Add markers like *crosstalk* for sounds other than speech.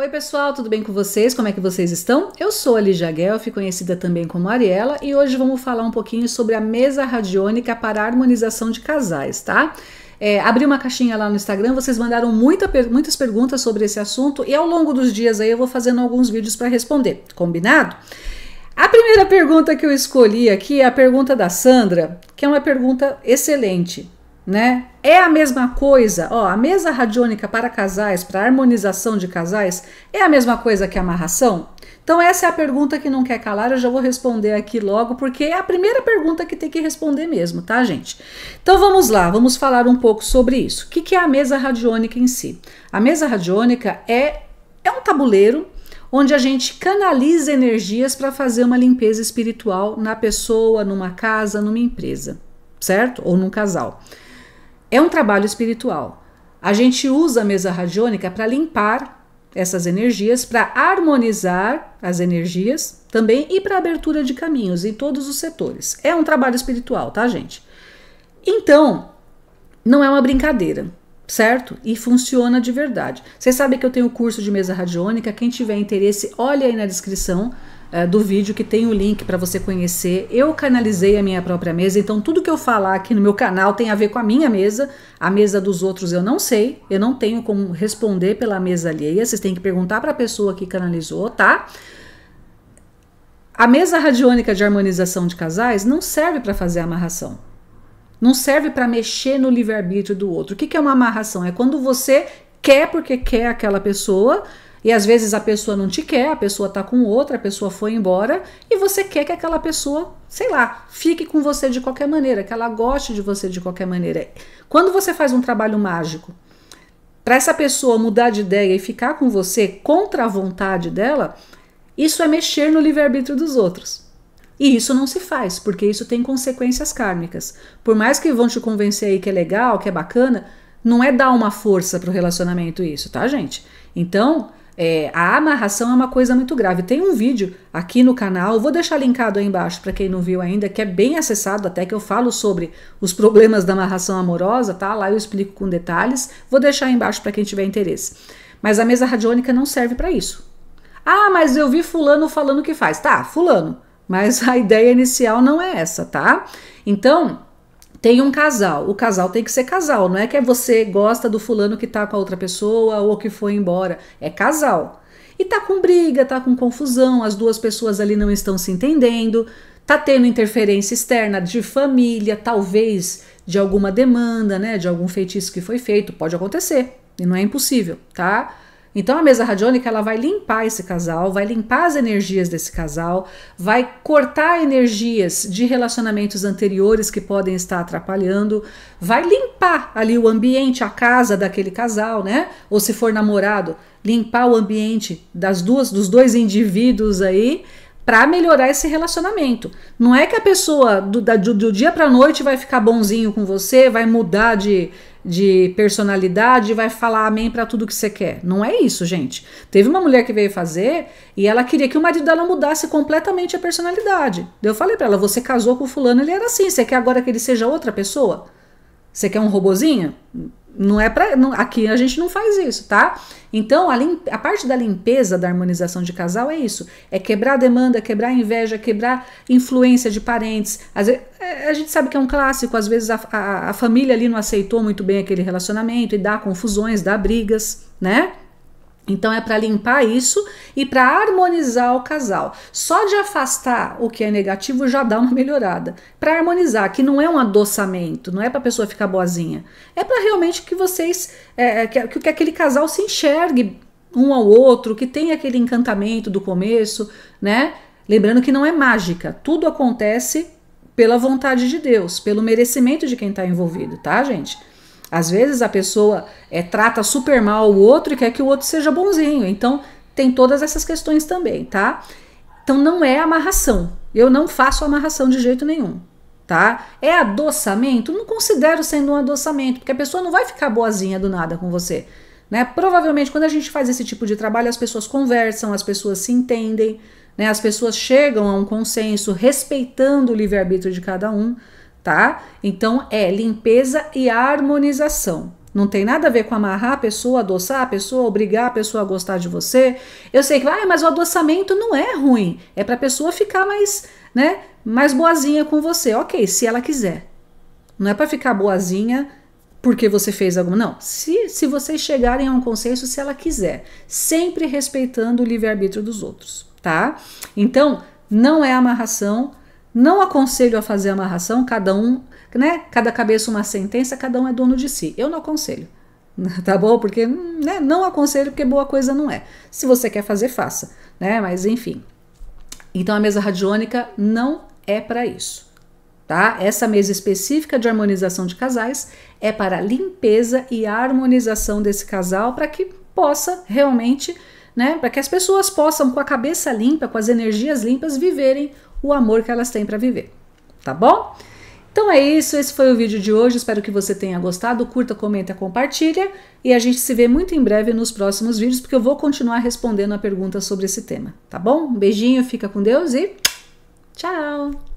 Oi pessoal, tudo bem com vocês? Como é que vocês estão? Eu sou a Ligia Guelph, conhecida também como Ariela, e hoje vamos falar um pouquinho sobre a mesa radiônica para harmonização de casais, tá? É, abri uma caixinha lá no Instagram, vocês mandaram muita, muitas perguntas sobre esse assunto e ao longo dos dias aí eu vou fazendo alguns vídeos para responder, combinado? A primeira pergunta que eu escolhi aqui é a pergunta da Sandra, que é uma pergunta excelente né? É a mesma coisa, ó, a mesa radiônica para casais, para harmonização de casais, é a mesma coisa que amarração? Então essa é a pergunta que não quer calar, eu já vou responder aqui logo, porque é a primeira pergunta que tem que responder mesmo, tá, gente? Então vamos lá, vamos falar um pouco sobre isso. O que, que é a mesa radiônica em si? A mesa radiônica é, é um tabuleiro onde a gente canaliza energias para fazer uma limpeza espiritual na pessoa, numa casa, numa empresa, certo? Ou num casal. É um trabalho espiritual. A gente usa a mesa radiônica para limpar essas energias, para harmonizar as energias também e para abertura de caminhos em todos os setores. É um trabalho espiritual, tá, gente? Então, não é uma brincadeira, certo? E funciona de verdade. Você sabe que eu tenho curso de mesa radiônica. Quem tiver interesse, olhe aí na descrição. Eh, do vídeo que tem o link para você conhecer. Eu canalizei a minha própria mesa, então tudo que eu falar aqui no meu canal tem a ver com a minha mesa. A mesa dos outros eu não sei, eu não tenho como responder pela mesa alheia. Vocês têm que perguntar para a pessoa que canalizou, tá? A mesa radiônica de harmonização de casais não serve para fazer amarração. Não serve para mexer no livre-arbítrio do outro. O que, que é uma amarração? É quando você quer porque quer aquela pessoa, e às vezes a pessoa não te quer, a pessoa tá com outra, a pessoa foi embora e você quer que aquela pessoa, sei lá, fique com você de qualquer maneira, que ela goste de você de qualquer maneira. Quando você faz um trabalho mágico para essa pessoa mudar de ideia e ficar com você contra a vontade dela, isso é mexer no livre-arbítrio dos outros. E isso não se faz, porque isso tem consequências kármicas. Por mais que vão te convencer aí que é legal, que é bacana, não é dar uma força pro relacionamento isso, tá, gente? Então, é, a amarração é uma coisa muito grave. Tem um vídeo aqui no canal, vou deixar linkado aí embaixo para quem não viu ainda, que é bem acessado até que eu falo sobre os problemas da amarração amorosa, tá? Lá eu explico com detalhes. Vou deixar aí embaixo para quem tiver interesse. Mas a mesa radiônica não serve para isso. Ah, mas eu vi fulano falando que faz. Tá, fulano. Mas a *laughs* ideia inicial não é essa, tá? Então, tem um casal. O casal tem que ser casal, não é que é você gosta do fulano que tá com a outra pessoa ou que foi embora. É casal. E tá com briga, tá com confusão, as duas pessoas ali não estão se entendendo, tá tendo interferência externa de família, talvez de alguma demanda, né, de algum feitiço que foi feito, pode acontecer. E não é impossível, tá? Então a mesa radiônica ela vai limpar esse casal, vai limpar as energias desse casal, vai cortar energias de relacionamentos anteriores que podem estar atrapalhando, vai limpar ali o ambiente, a casa daquele casal, né? Ou se for namorado, limpar o ambiente das duas dos dois indivíduos aí para melhorar esse relacionamento. Não é que a pessoa do, da, do, do dia para noite vai ficar bonzinho com você, vai mudar de de personalidade e vai falar amém para tudo que você quer. Não é isso, gente. Teve uma mulher que veio fazer e ela queria que o marido dela mudasse completamente a personalidade. Eu falei para ela: você casou com fulano, ele era assim, você quer agora que ele seja outra pessoa? Você quer um robozinho? Não é para aqui a gente não faz isso, tá? Então a, a, parte da limpeza da harmonização de casal é isso: é quebrar demanda, quebrar inveja, quebrar influência de parentes. Vezes, é, a gente sabe que é um clássico. Às vezes a, a, a família ali não aceitou muito bem aquele relacionamento e dá confusões, dá brigas, né? Então é para limpar isso e para harmonizar o casal. Só de afastar o que é negativo já dá uma melhorada. Para harmonizar, que não é um adoçamento, não é para a pessoa ficar boazinha. É para realmente que vocês, é, é que, que aquele casal se enxergue um ao outro, que tenha aquele encantamento do começo, né? Lembrando que não é mágica, tudo acontece pela vontade de Deus, pelo merecimento de quem está envolvido, tá, gente? Às vezes a pessoa é, trata super mal o outro e quer que o outro seja bonzinho. Então tem todas essas questões também, tá? Então não é amarração. Eu não faço amarração de jeito nenhum, tá? É adoçamento? Não considero sendo um adoçamento, porque a pessoa não vai ficar boazinha do nada com você. Né? Provavelmente, quando a gente faz esse tipo de trabalho, as pessoas conversam, as pessoas se entendem, né? as pessoas chegam a um consenso respeitando o livre-arbítrio de cada um tá? Então é limpeza e harmonização. Não tem nada a ver com amarrar a pessoa, adoçar a pessoa, obrigar a pessoa a gostar de você. Eu sei que, ah, mas o adoçamento não é ruim. É para a pessoa ficar mais, né, mais boazinha com você. Ok, se ela quiser. Não é para ficar boazinha porque você fez alguma. Não. Se, se vocês chegarem a um consenso, se ela quiser. Sempre respeitando o livre-arbítrio dos outros, tá? Então, não é amarração, não aconselho a fazer amarração, cada um, né? Cada cabeça uma sentença, cada um é dono de si. Eu não aconselho. *laughs* Tá bom? Porque né, não aconselho, porque boa coisa não é. Se você quer fazer, faça, né? Mas enfim. Então a mesa radiônica não é para isso. Tá? Essa mesa específica de harmonização de casais é para limpeza e harmonização desse casal para que possa realmente, né, para que as pessoas possam com a cabeça limpa, com as energias limpas viverem o amor que elas têm para viver, tá bom? Então é isso, esse foi o vídeo de hoje, espero que você tenha gostado, curta, comenta, compartilha e a gente se vê muito em breve nos próximos vídeos, porque eu vou continuar respondendo a pergunta sobre esse tema, tá bom? Um beijinho, fica com Deus e tchau!